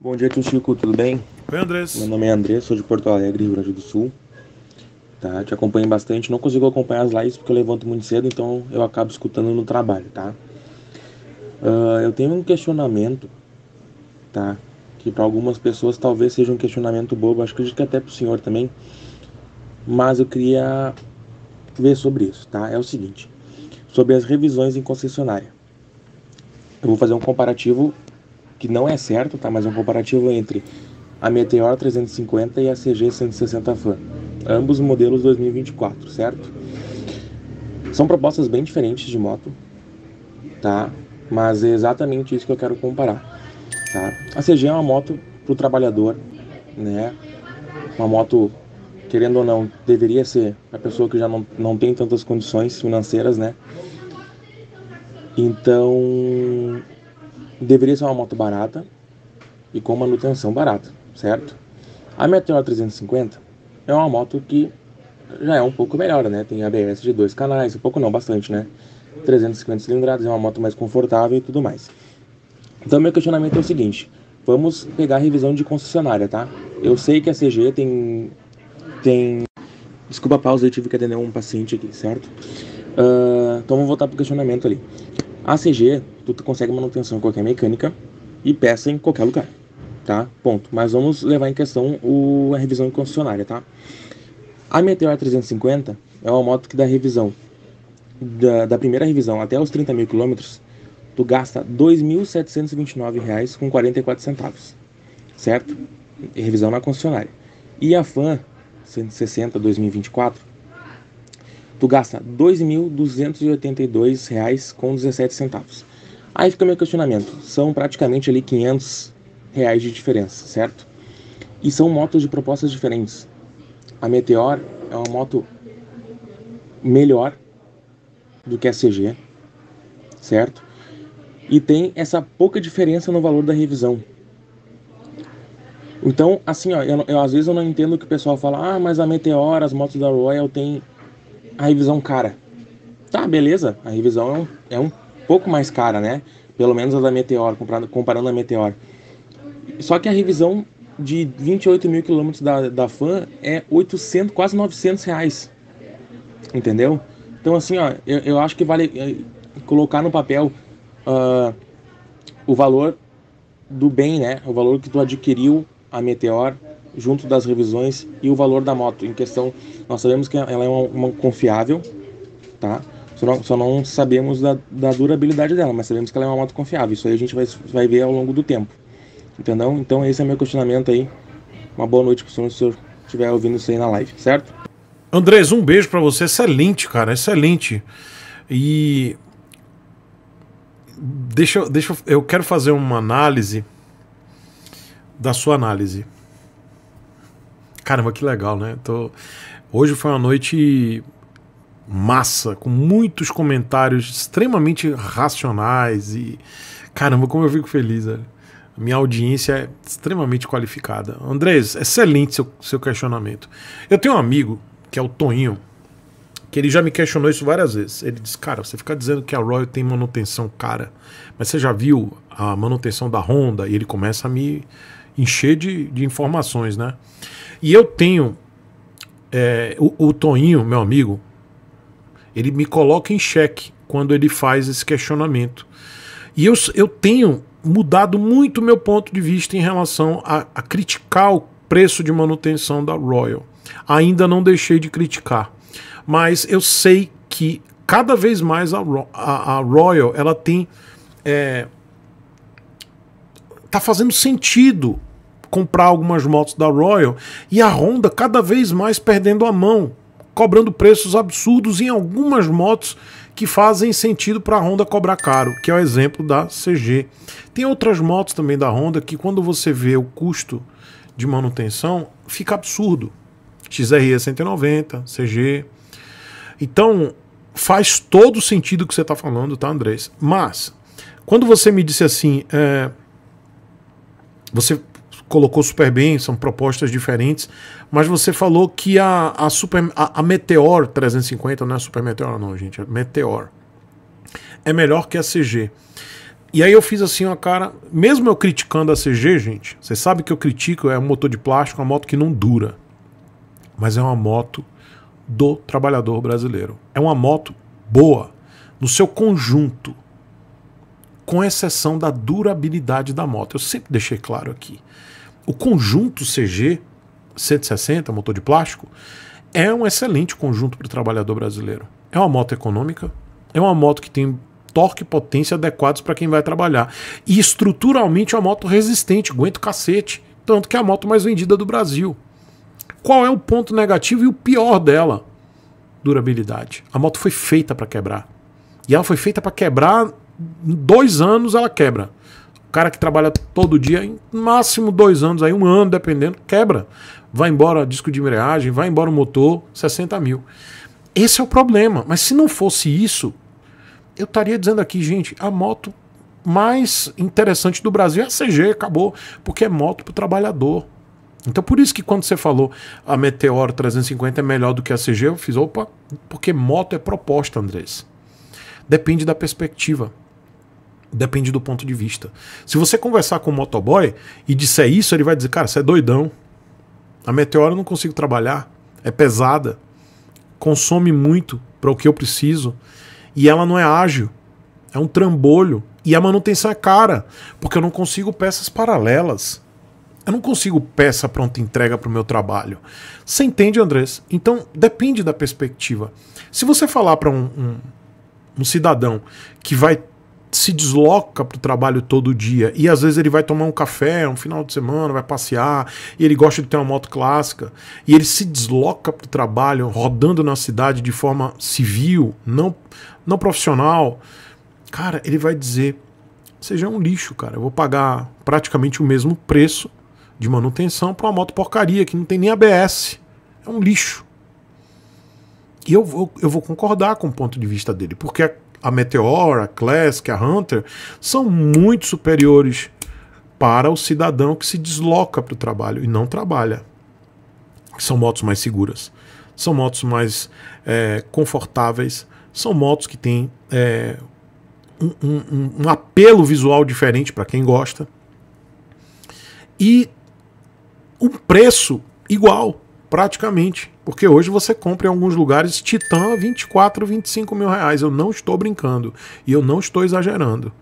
Bom dia, tio Chico, tudo bem? Oi, Andrés. Meu nome é Andrés, sou de Porto Alegre, Rio Grande do Sul. Tá, te acompanho bastante, não consigo acompanhar as lives porque eu levanto muito cedo, então eu acabo escutando no trabalho, tá? Uh, eu tenho um questionamento, tá? Que para algumas pessoas talvez seja um questionamento bobo, acho que acredito que até pro senhor também. Mas eu queria ver sobre isso, tá? É o seguinte, sobre as revisões em concessionária. Eu vou fazer um comparativo que não é certo, tá? Mas é um comparativo entre a Meteor 350 e a CG 160 Fan, ambos modelos 2024, certo? São propostas bem diferentes de moto, tá? Mas é exatamente isso que eu quero comparar, tá? A CG é uma moto pro trabalhador, né? Uma moto querendo ou não, deveria ser a pessoa que já não, não tem tantas condições financeiras, né? Então, deveria ser uma moto barata e com manutenção barata, certo? A Meteor 350 é uma moto que já é um pouco melhor, né? Tem ABS de dois canais, um pouco não, bastante, né? 350 cilindradas, é uma moto mais confortável e tudo mais. Então, meu questionamento é o seguinte: vamos pegar a revisão de concessionária, tá? Eu sei que a CG tem. tem... Desculpa a pausa, eu tive que atender um paciente aqui, certo? Uh, então, vamos voltar pro questionamento ali. A CG, tu consegue manutenção em qualquer mecânica e peça em qualquer lugar, tá? Ponto. Mas vamos levar em questão o, a revisão concessionária, tá? A Meteor 350 é uma moto que da revisão, da, da primeira revisão até os 30 mil quilômetros, tu gasta R$ 2.729,44, certo? Revisão na concessionária. E a FAN 160 2024 tu gasta R$ 2.282,17. Aí fica meu questionamento. São praticamente ali 500 reais de diferença, certo? E são motos de propostas diferentes. A Meteor é uma moto melhor do que a CG, certo? E tem essa pouca diferença no valor da revisão. Então, assim, ó, eu, eu às vezes eu não entendo que o pessoal fala, ah, mas a Meteor, as motos da Royal tem a revisão cara. Tá, beleza, a revisão é um, é um pouco mais cara, né? Pelo menos a da Meteor, comparando, comparando a Meteor. Só que a revisão de 28 mil quilômetros da, da FAN é 800, quase 900 reais. Entendeu? Então, assim, ó, eu, eu acho que vale eh, colocar no papel uh, o valor do bem, né? O valor que tu adquiriu a Meteor junto das revisões e o valor da moto em questão. Nós sabemos que ela é uma, uma confiável, tá? Só não, só não sabemos da, da, durabilidade dela, mas sabemos que ela é uma moto confiável. Isso aí a gente vai, vai ver ao longo do tempo. Entendeu? Então esse é meu questionamento aí. Uma boa noite para o senhor, se o senhor estiver ouvindo isso aí na live, certo? Andrés, um beijo para você. Excelente, cara. Excelente. E... Deixa, deixa, eu quero fazer uma análise da sua análise. Caramba, que legal, né? Tô... Hoje foi uma noite massa, com muitos comentários extremamente racionais e caramba, como eu fico feliz, velho. minha audiência é extremamente qualificada. Andrés, excelente seu, seu questionamento. Eu tenho um amigo, que é o Toninho, que ele já me questionou isso várias vezes. Ele disse, cara, você fica dizendo que a Royal tem manutenção cara, mas você já viu a manutenção da Honda? E ele começa a me encher de, de informações, né? E eu tenho. É, o, o Toninho, meu amigo, ele me coloca em xeque quando ele faz esse questionamento. E eu, eu tenho mudado muito meu ponto de vista em relação a, a criticar o preço de manutenção da Royal. Ainda não deixei de criticar, mas eu sei que cada vez mais a, a, a Royal ela tem é, tá fazendo sentido comprar algumas motos da Royal e a Honda cada vez mais perdendo a mão, cobrando preços absurdos em algumas motos que fazem sentido para a Honda cobrar caro, que é o exemplo da CG. Tem outras motos também da Honda que quando você vê o custo de manutenção, fica absurdo. XRE 190, CG. Então, faz todo sentido o que você está falando, tá, Andrés? Mas, quando você me disse assim, é, você colocou super bem, são propostas diferentes, mas você falou que a, a, super, a, a Meteor 350, não é Super Meteor não, gente, é Meteor, é melhor que a CG. E aí eu fiz assim, ó, cara, mesmo eu criticando a CG, gente, você sabe que eu critico, é um motor de plástico, é uma moto que não dura, mas é uma moto do trabalhador brasileiro. É uma moto boa, no seu conjunto, com exceção da durabilidade da moto. Eu sempre deixei claro aqui. O conjunto CG 160, motor de plástico, é um excelente conjunto para o trabalhador brasileiro. É uma moto econômica, é uma moto que tem torque e potência adequados para quem vai trabalhar. E estruturalmente é uma moto resistente, aguenta o cacete. Tanto que é a moto mais vendida do Brasil. Qual é o ponto negativo e o pior dela? Durabilidade. A moto foi feita para quebrar. E ela foi feita para quebrar em dois anos ela quebra. O cara que trabalha todo dia, em máximo dois anos, aí um ano dependendo, quebra. Vai embora disco de embreagem, vai embora o motor, 60 mil. Esse é o problema. Mas se não fosse isso, eu estaria dizendo aqui, gente, a moto mais interessante do Brasil é a CG, acabou, porque é moto para o trabalhador. Então por isso que quando você falou a Meteor 350 é melhor do que a CG, eu fiz, opa, porque moto é proposta, Andrés. Depende da perspectiva. Depende do ponto de vista. Se você conversar com o motoboy e disser isso, ele vai dizer: Cara, você é doidão. A meteora eu não consigo trabalhar. É pesada. Consome muito para o que eu preciso. E ela não é ágil. É um trambolho. E a manutenção é cara. Porque eu não consigo peças paralelas. Eu não consigo peça pronta entrega para o meu trabalho. Você entende, Andrés? Então depende da perspectiva. Se você falar para um, um, um cidadão que vai se desloca para o trabalho todo dia e às vezes ele vai tomar um café, um final de semana, vai passear, e ele gosta de ter uma moto clássica, e ele se desloca para o trabalho rodando na cidade de forma civil, não, não profissional, cara, ele vai dizer: seja é um lixo, cara, eu vou pagar praticamente o mesmo preço de manutenção para uma moto porcaria que não tem nem ABS. É um lixo. E eu vou, eu vou concordar com o ponto de vista dele, porque a Meteor, a Classic, é a Hunter, são muito superiores para o cidadão que se desloca para o trabalho e não trabalha. São motos mais seguras, são motos mais é, confortáveis, são motos que têm é, um, um, um apelo visual diferente para quem gosta e um preço igual praticamente. Porque hoje você compra em alguns lugares Titan 24, 25 mil reais. Eu não estou brincando e eu não estou exagerando.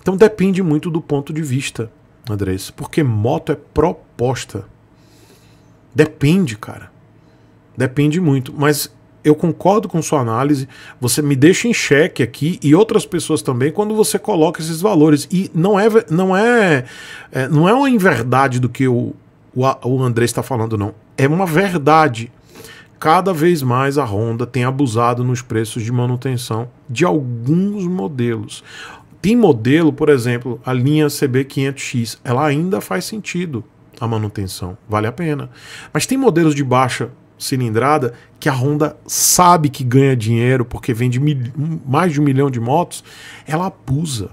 Então depende muito do ponto de vista, Andrés. Porque moto é proposta. Depende, cara. Depende muito. Mas eu concordo com sua análise. Você me deixa em xeque aqui e outras pessoas também quando você coloca esses valores. E não é, não é, é, não é uma inverdade do que o, o, o Andrés está falando, não é uma verdade. Cada vez mais a Honda tem abusado nos preços de manutenção de alguns modelos. Tem modelo, por exemplo, a linha CB500X, ela ainda faz sentido a manutenção, vale a pena. Mas tem modelos de baixa cilindrada que a Honda sabe que ganha dinheiro porque vende mil... mais de um milhão de motos, ela abusa.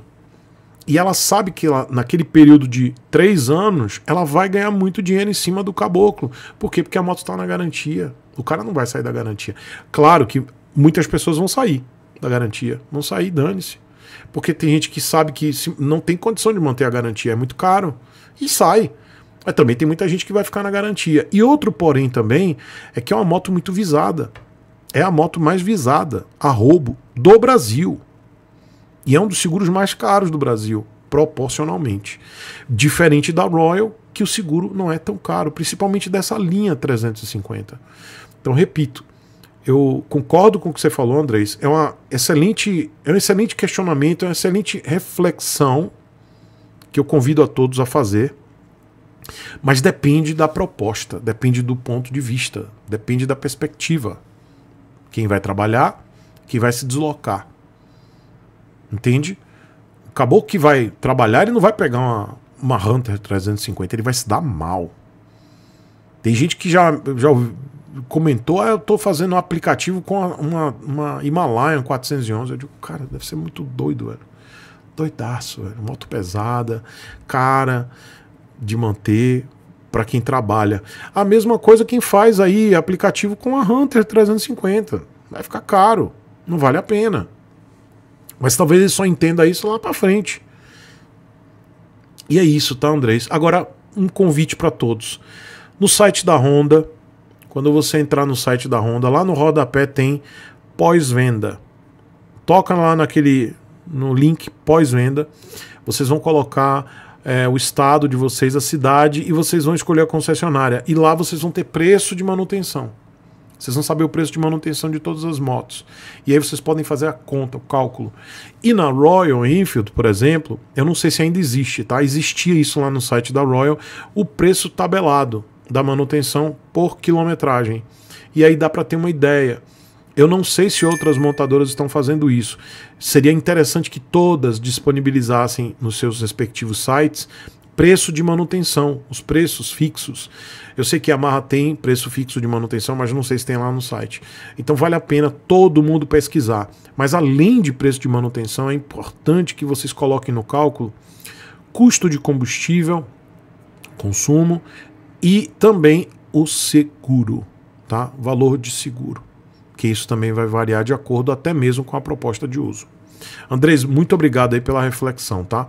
E ela sabe que ela, naquele período de três anos, ela vai ganhar muito dinheiro em cima do caboclo. Por quê? Porque a moto está na garantia. O cara não vai sair da garantia. Claro que muitas pessoas vão sair da garantia. Vão sair, dane-se. Porque tem gente que sabe que não tem condição de manter a garantia, é muito caro. E sai. Mas também tem muita gente que vai ficar na garantia. E outro porém também é que é uma moto muito visada. É a moto mais visada a roubo do Brasil. E é um dos seguros mais caros do Brasil, proporcionalmente. Diferente da Royal, que o seguro não é tão caro, principalmente dessa linha 350. Então, repito, eu concordo com o que você falou, Andrés. É, uma excelente, é um excelente questionamento, é uma excelente reflexão que eu convido a todos a fazer. Mas depende da proposta, depende do ponto de vista, depende da perspectiva. Quem vai trabalhar, quem vai se deslocar. Entende? Acabou que vai trabalhar, ele não vai pegar uma, uma Hunter 350, ele vai se dar mal. Tem gente que já, já comentou, ah, eu tô fazendo um aplicativo com uma, uma Himalayan 411. Eu digo, cara, deve ser muito doido, velho. Doidaço, velho. Moto pesada, cara de manter para quem trabalha. A mesma coisa quem faz aí aplicativo com a Hunter 350. Vai ficar caro, não vale a pena. Mas talvez ele só entenda isso lá para frente. E é isso, tá, Andrés? Agora, um convite para todos. No site da Honda, quando você entrar no site da Honda, lá no rodapé tem pós-venda. Toca lá naquele no link pós-venda. Vocês vão colocar é, o estado de vocês, a cidade, e vocês vão escolher a concessionária. E lá vocês vão ter preço de manutenção. Vocês vão saber o preço de manutenção de todas as motos. E aí vocês podem fazer a conta, o cálculo. E na Royal Enfield, por exemplo, eu não sei se ainda existe, tá? Existia isso lá no site da Royal, o preço tabelado da manutenção por quilometragem. E aí dá para ter uma ideia. Eu não sei se outras montadoras estão fazendo isso. Seria interessante que todas disponibilizassem nos seus respectivos sites Preço de manutenção, os preços fixos. Eu sei que a Marra tem preço fixo de manutenção, mas não sei se tem lá no site. Então vale a pena todo mundo pesquisar. Mas além de preço de manutenção, é importante que vocês coloquem no cálculo custo de combustível, consumo e também o seguro, tá? Valor de seguro, que isso também vai variar de acordo até mesmo com a proposta de uso. Andrés, muito obrigado aí pela reflexão, tá?